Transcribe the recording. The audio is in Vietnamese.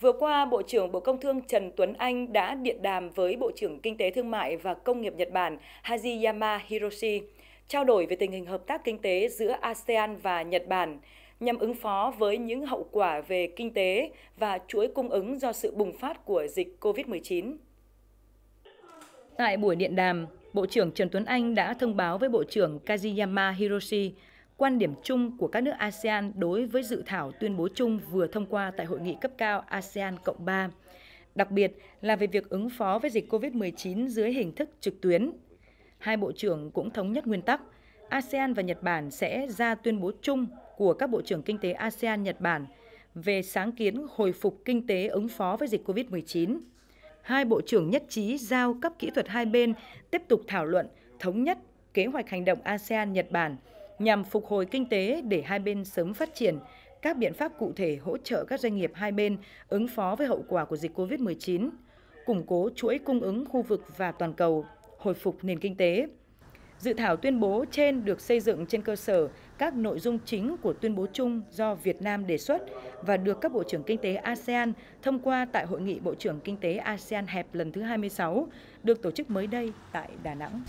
Vừa qua, Bộ trưởng Bộ Công Thương Trần Tuấn Anh đã điện đàm với Bộ trưởng Kinh tế Thương mại và Công nghiệp Nhật Bản Hajiyama Hiroshi, trao đổi về tình hình hợp tác kinh tế giữa ASEAN và Nhật Bản nhằm ứng phó với những hậu quả về kinh tế và chuỗi cung ứng do sự bùng phát của dịch COVID-19. Tại buổi điện đàm, Bộ trưởng Trần Tuấn Anh đã thông báo với Bộ trưởng Kaziyama Hiroshi quan điểm chung của các nước ASEAN đối với dự thảo tuyên bố chung vừa thông qua tại hội nghị cấp cao ASEAN Cộng 3, đặc biệt là về việc ứng phó với dịch COVID-19 dưới hình thức trực tuyến. Hai bộ trưởng cũng thống nhất nguyên tắc, ASEAN và Nhật Bản sẽ ra tuyên bố chung của các bộ trưởng kinh tế ASEAN Nhật Bản về sáng kiến hồi phục kinh tế ứng phó với dịch COVID-19. Hai bộ trưởng nhất trí giao cấp kỹ thuật hai bên tiếp tục thảo luận, thống nhất kế hoạch hành động ASEAN Nhật Bản – nhằm phục hồi kinh tế để hai bên sớm phát triển, các biện pháp cụ thể hỗ trợ các doanh nghiệp hai bên ứng phó với hậu quả của dịch COVID-19, củng cố chuỗi cung ứng khu vực và toàn cầu, hồi phục nền kinh tế. Dự thảo tuyên bố trên được xây dựng trên cơ sở các nội dung chính của tuyên bố chung do Việt Nam đề xuất và được các Bộ trưởng Kinh tế ASEAN thông qua tại Hội nghị Bộ trưởng Kinh tế ASEAN hẹp lần thứ 26, được tổ chức mới đây tại Đà Nẵng.